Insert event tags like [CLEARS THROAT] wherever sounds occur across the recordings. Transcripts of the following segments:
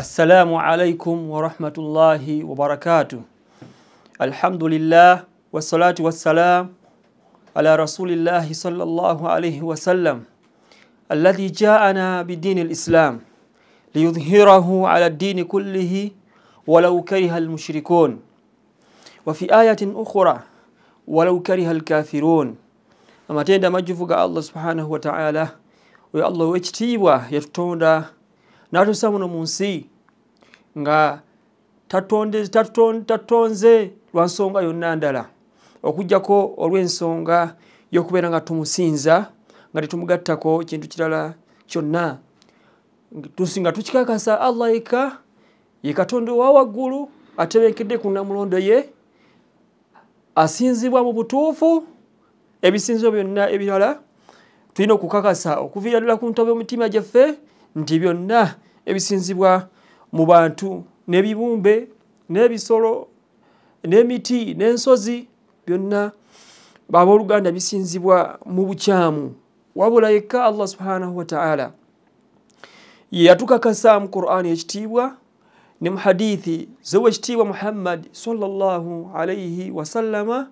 السلام عليكم ورحمة الله وبركاته الحمد لله والصلاة والسلام على رسول الله صلى الله عليه وسلم الذي جاءنا بدين الإسلام ليظهره على الدين كله ولو كره المشركون وفي آية أخرى ولو كره الكافرون amatenda مجفوك الله سبحانه وتعالى ويا الله ويجتيبه yatutonda n'atusa muno mu nsi nga tatutonze lwa nsonga yonna ndala okugjako olw'ensonga y'okubeera nga tumusinza nga tetumugattako kintu kirala kyonna nga tukikakasa allah eka ye katonda owa waggulu atebenkedde ku namulondo ye asinzibwa mu butuufu ebisinzibwa byonna ebirala tulina okukakasa okuviira ddala ku ntobo emitima gyaffe nti byonna ebisinzibwa mu bantu n'ebibumbe n'ebisolo n'emiti n'ensozi byonna baabooluganda bisinzibwa mu bukyamu wabula yekka allah subhanahu wataala yeyatukakasa mu qurani ekitiibwa ne mu hadithi zewa ekitiibwa muhammad salllahu alaihi wasallama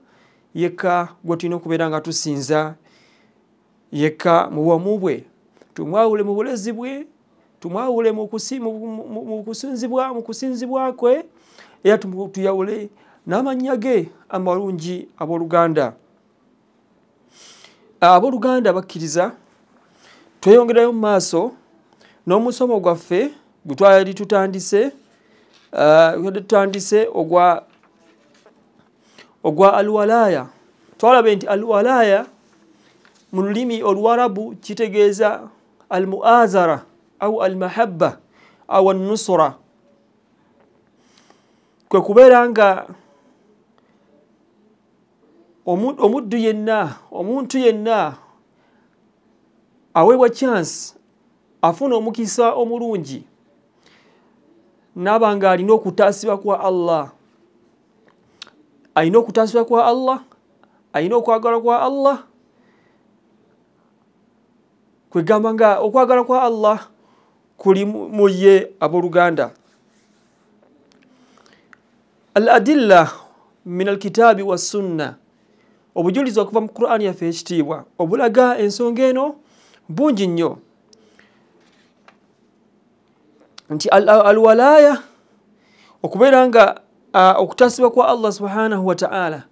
yekka gwe tulina okubeera nga tusinza yekka mu bwamu bwe tumwawule mu bulezi bwe tumwawule mu kusinzibwa mu kusinzibwa kwe era tuyawule n'amannya ge amalungi aboluganda aboluganda bakkiriza tweyongerayo mu maaso n'omusomo gwaffe gwe twali tutandise tutandise ogwa ogwa alwalaaya twalabe nti alwalaaya mu lulimi olwarabu kitegeeza المؤازرة أو المحبة أو النصرة كوكوبيرا أنجا ومد ومد ينا ومونت ينا أويوا تشانس أفون أمكيسا أمورونجي nabanga alina okutasibwa kwa allah alina okutasibwa kwa allah alina okwagala kwa allah kwegamba nga okwagala kwa allah kuli muye aboluganda al adilla min alkitaabi wassunna obujulizi okuva mu quran yaffe ekitiibwa obulaga ensonga eno bungi nnyo nti alwalaaya okubeera nga okutasibwa kwa allah subhanahu wataala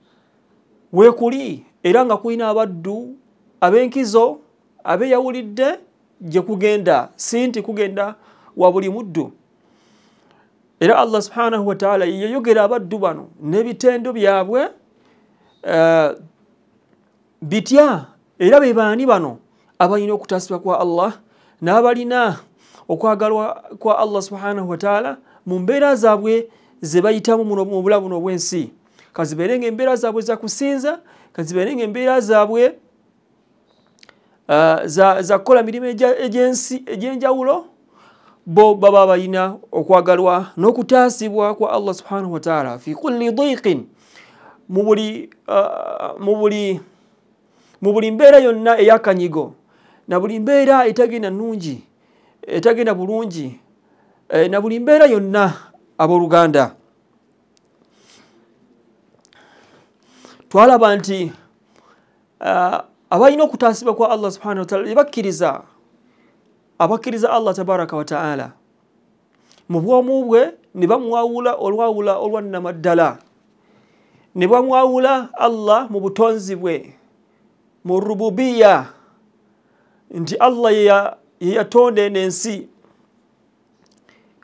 weekuli era nga kulina abaddu ab'enkizo abe yawulidde gye kugenda si nti kugenda wa buli muddu era allah subhanahu wataala yeyayogera abaddu bano n'ebitendo byabwe eh, bitya era be baani bano abalina okutasibwa kwa allah n'abalina okwagalwa kwa allah subhanahu wataala mu mbeera zaabwe ze bayitamu mu bulabu buno obw'ensi kazibeerenga embeera zaabwe zakusinza kazibeerenga embeera zaabwe Eh, zakola emirimu egyensi egyenjawulo bo baba balina okwagalwa n'okutaasibwa kwa allah subhanahu wataala fi kulli daikin eh, mu buli mbeera yonna eyakanyigo na buli mbeera etagenda nungi etagenda bulungi eh, na buli mbeera yonna abooluganda twalaba nti abalina okutaasibwa kwa allah subhana wataala ebakkiriza abakkiriza allah tabaraka wataala mu bwomu bwe ne bamuwawula olwawula olwannamaddala ne bamuwawula allah mu butonzi bwe mu rububiya nti allah yeyatonde nensi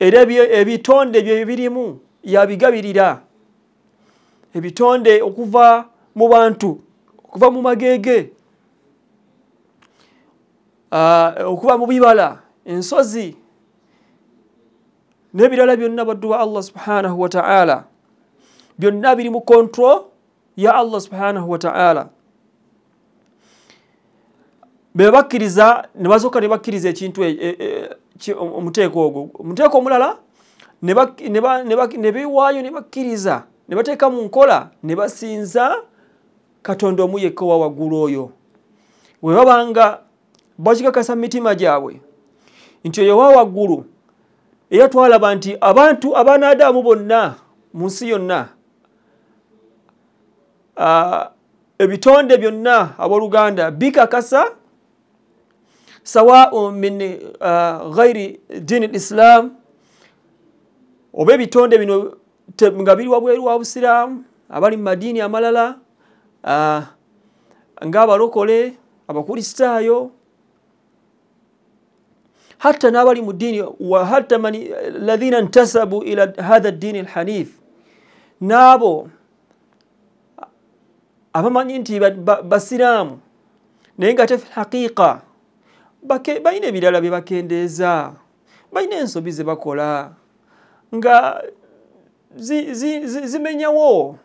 era ebitonde byo ebirimu yabigabirira ebitonde okuva mu bantu okuva mu magege Eh, okuba mu bibala ensozi n'ebirala byonna baddu wa allah subhanahu wataala byonna biri mu kontrol ya allah subhanahu wataala bebakkiriza nebasooka nebakkiriza ekintu e, e, e, omuteeko ogwo omuteeko omulala nebewaayo nebakkiriza nebateeka mu nkola nebasinza katonda omu yekka wa waggulu oyo webabanga bakikakasa mumitima gyabwe nti oyo wa waggulu era twalaba nti abantu abanaadaamu bonna mu nsi yonna ebitonde byonna aboluganda bikakasa sawaun um, min ghairi diini lislam oba ebitonde bino nga biri wabweru wa busiraamu abali mu madiini amalala ngaabarokole abakulisitaayo hatta n'abali mu ddiini wahatta mani lathina ntasabu ila hatha ddiini lhanif naabo abamanyi nti basiraamu naye nga te filhaqiqa balina ebirala bye bakendeeza balina ensobi ze bakola nga zimenyawo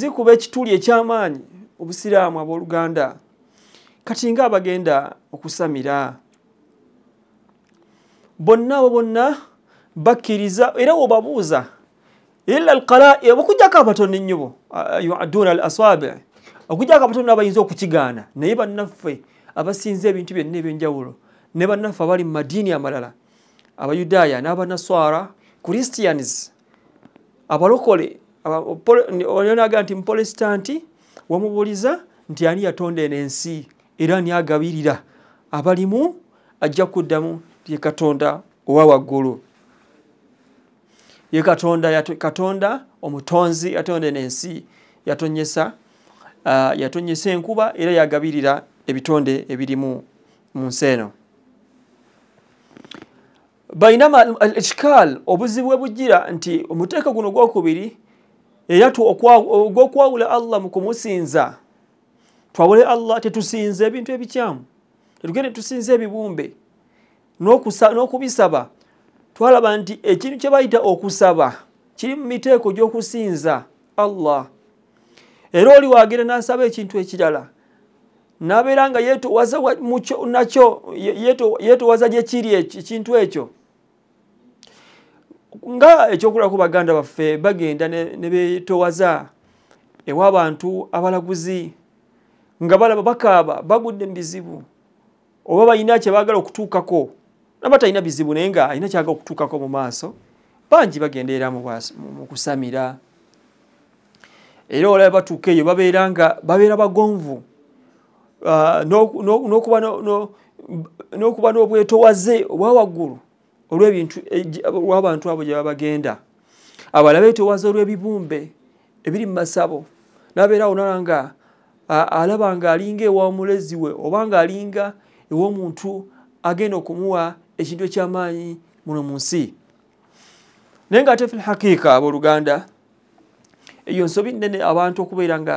zikuba ekituli eky'amaanyi obusiraamu abooluganda kati ngaabagenda okusamira bonna bonna bakkiriza era webabuuza ila alqalaib okujjako abatonda ennyubo yuaduuna al aswabi okujjako abatonda abayinza okukigaana naye bannaffe abasinza ebintu byonna ebyenjawulo ne bannaffe abali mu madiini amalala abayudaaya n'abanaswara christians abalokole nagaa nti mupolesitanti wamubuuliza nti ani yatonda en ensi era niagabirira abalimu ajja kuddamu ye katonda owa waggulu ye katonda katonda omutonzi yatonda nensi yatonyesa uh, yatonyesa enkuba era yagabirira ebitonde ebirimu mu nsi eno bainama ekikal obuzibu ebugira nti omuteeka guno gwokubiri eogwokwawula allah mu kumusinza twawule allah tetusinze ebintu ebikyamu tetugende tusinze ebibumbe n'okubisaba twalaba nti ekintu kye bayita okusaba kiri mu miteeko gy'okusinza allah era oli wagenda n'asaba ekintu ekirala n'abeera nga yeetowaza nakyo yeetowaza gye kiri ekintu ekyo nga ekyokulaku baganda baffe bagenda ne beetowaza ew'abantu abalaguzi nga balaba bakaaba bagudde mu bizibu oba bayina kye baagala okutuukako naba talina bizibu naye nga alina kyaga okutuukako mu maaso bangi bagendeera mu kusamira era olabe batuuka eyo babeera nga babeera bagonvu ah, n'okuba n'obwetowaze obwa waggulu olwebintu e, lwabantu abo gye babagenda abala beetowaza olw'ebibumbe ebiri mu masabo nabeerawo nala nga alaba nga alinga ew'omulezi we oba nga alinga ew'omuntu agenda okumuwa ekintu ekyamaanyi muno mu nsi naye ngaate filhaqiika abooluganda eyo nsobi nnene abantu okubeera nga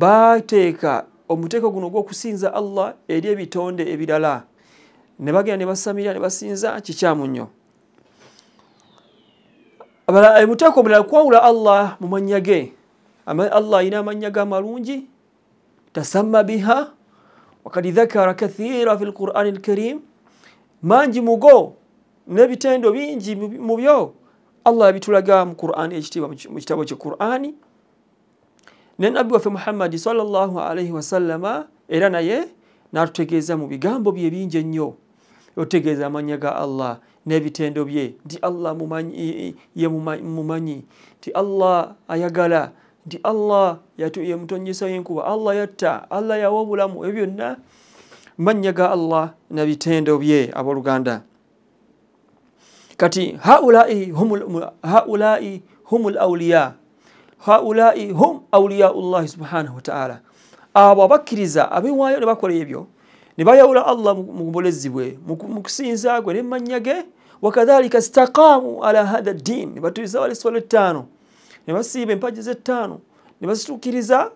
bateeka omuteeko guno gw'okusinza allah eri ebitonde ebirala ne bagenda ne basamira ne basinza kikyamu nnyo emuteeko omulala kwawula allah mu mannya ge allah ayina amannya ge amalungi tasamma biha wakad dhakara kathiira fi lqur'aani alkarim mangi mugo n'ebitendo bingi mu byo allah yabitulaga mu qurani ekitiibwa mu kitabo kyequrani ne nabbi waffe muhammadi salllah alaihi wasallama era naye n'atutegeeza mu bigambo bye bingi ennyo otegeeza amanya ga allah n'ebitendo bye nti allah ye mumanyi nti allah ayagala nti allah yemutonyesa yenkuba allah yatta allah yawa obulamu ebyo byonna mannya ga allah na bitendo bye aboluganda kati haulai hum haulai hum lauliya haulai hum auliyaullahi subhanahu wataala abo abakkiriza abewaayo ne bakola ebyo ne bayawula allah mu bulezi bwe mu kusinza gwe ne mannya ge wakadhalika istaqamu ala hatha ddiini ne batuyisa wali swala ettaano ne basiiba empaji z'ettaano ne bazituukiriza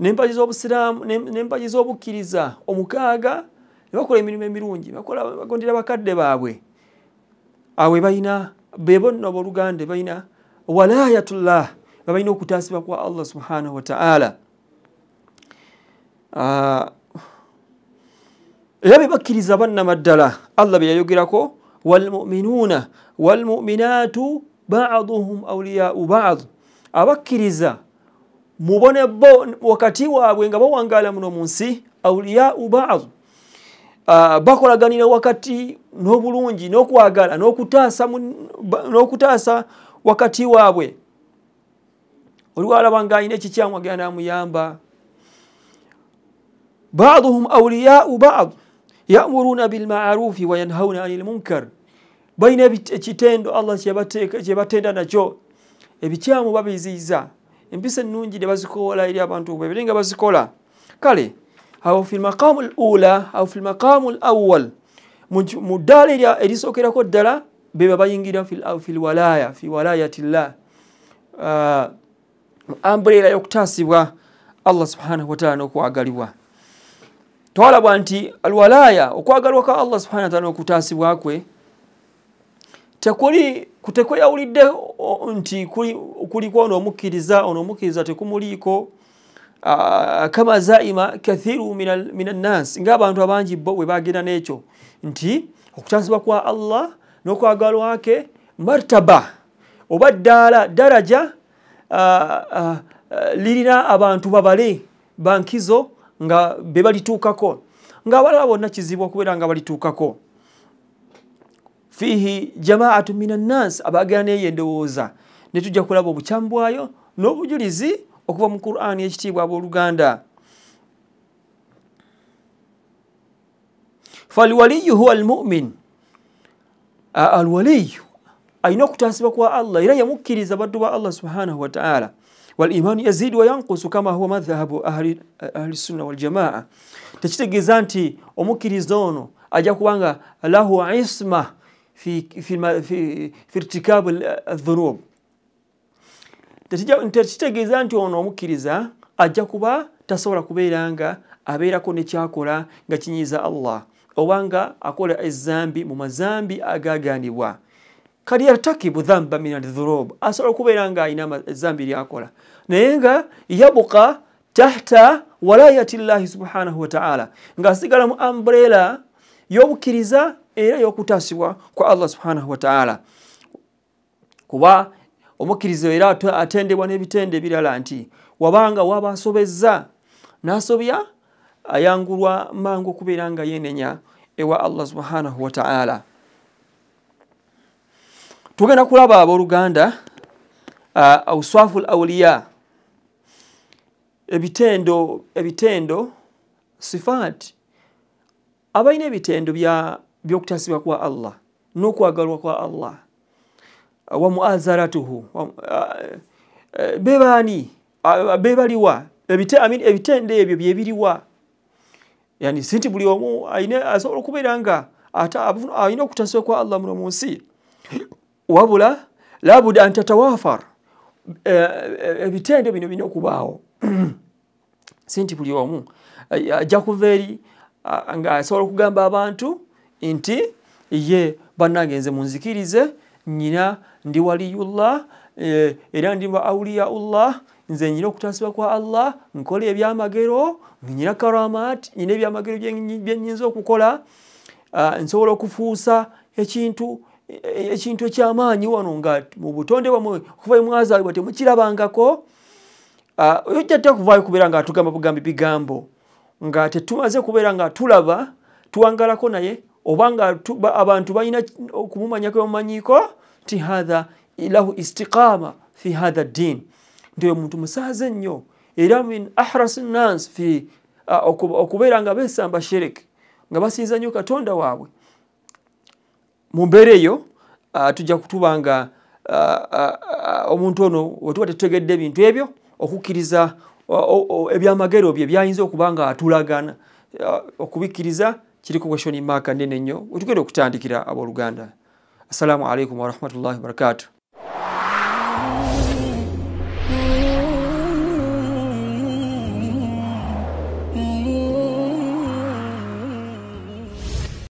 n'empagi z'obusiraamu n'empagi z'obukkiriza omukaaga ne bakola emirimu emirungi bagondera bakadde baabwe awe balina bebonna obooluganda balina walayatullah babalina okutaasibwa kwa allah subhanahu wataala ah, era bebakkiriza bannamaddala allah be yayogerako walmuminuuna walmuminaatu baduhum auliyau badu abakkiriza mubone bo wakati waabwe nga bawangala muno mu nsi auliyau badu ah, bakolaganira wakati n'obulungi n'okwagala n'okutaasa wakati waabwe olwalabanga alina ekikyamu agenda amuyamba baduhum auliyau badu yamuruuna bilmarufi wayanhauna ani lmunkar balina ekitendo allah kyebatenda nakyo ebikyamu babiziiza empisa ennungi gye bazikola eri abantu bwe biringa bazikola kale aw fi lmaqamu l ula aw fi lmaqamu l awal mu ddaala erisookerako ddala beba bayingira fi lwalaya fi walayati llah amburera ah, yokutaasibwa allah subhanahu wataala nokwagalibwa twalabwa nti alwalaya okwagalwa kwa allah subhanahu wataala okutaasibwakwe tekuli kutekweyawulidde nti kuliko ono omukkiriza ono omukkiriza tekumuliiko kama zaima kathiru minannasi ngaabantu abangi bo we bagenda nekyo nti okutansibwa kwa allah n'okwagalwake martaba oba ddaala daraja lirina abantu babale bankizo nga be balituukako ng'abalala bonna kizibu okubeera nga balituukako fihi jamaatu minannasi abaagera neyo endowooza ne tujja kulaba obukyamu bwayo n'obujulizi okuva mu qurani ekitiibwa abooluganda faliwaliyu huwa almumin alwaliyu ayina okutasibwa kwa allah era yamukkiriza baddu ba allah subhanahu wataala waalimaanu yazidu wayankusu kama huwa madhhabu ahlissunna waljamaa tekitegeeza nti omukkiriza ono ajja kubanga lahu isma في في في في ارتكاب الذنوب tekitegeeza nti ono omukkiriza ajja kuba tasobola kubeera nga abeerako nekyakola nga kinyiiza allah oba nga akola ezambi mu mazambi agaganibwa kadyartakibu dhamba min adhurub asobola okubeera nga alina ezambi lyakola naye nga yabuka tahta walayati llahi subhanahu wataala ngaasigala mu ambrela y'obukkiriza era y'okutaasibwa kwa allah subhanahu wataala kuba omukkiriza era atendebwa n'ebitende ebirala nti wabanga waba asobezza n'asobya ayangulwa mangu okubeera nga yeenenya ewa allah subhanahu wataala tugenda kulaba abooluganda auswafu l auliya ebitendo ebitendo sifat abalina ebitendo bya byokutasibwa kwa allah n'okwagalwa kwa allah wa muazaratuhu uh, uh, bebaani uh, bebaliwa ebitende ebyo byebiriwa yani si nti buli omu asobola okubeera nga alina okutasibwa kwa allah muno mu nsi wabula labud an tatawafar ebitendo bino birina okubaawo [CLEARS THROAT] si nti buli omu ajja kuva eri nga asobola okugamba abantu nti ye banagenze munzikirize nyina ndi waliyullah e, era ndi ba auliya ullah nze nyina okutasibwa kwa allah nkola ebyamagero nyina karamat nyina ebyamagero byenyinza okukola nsobola okufuusa ekintu e, ekintu ekyamaanyi wano nga mubutonde bwamwe okuva emwazaalibwa temukirabangako ojja tta kuvayo kubeera nga atugamba bugamba bigambo nga tetumaze kubeera nga tulaba tuwangalako naye obanga abantu balina okumumanyako omumanyiiko nti hatha lahu istiqama fi hatha ddiin nti oyo muntu musaaze nnyo era min ahras nnas fi okubeera nga besamba shereke nga basinza nnyo katonda waabwe mumbeera eyo tujja kutuba nga omuntu ono wetuba tetutegedde ebintu ebyo okukkiriza ebyamagero bye byayinza okuba nga atulagana okubikkiriza kirikugwa shoni maka nene nnyo wetugenda okutandikira abooluganda assalamu alaikum warahmatullahi wabarakatuh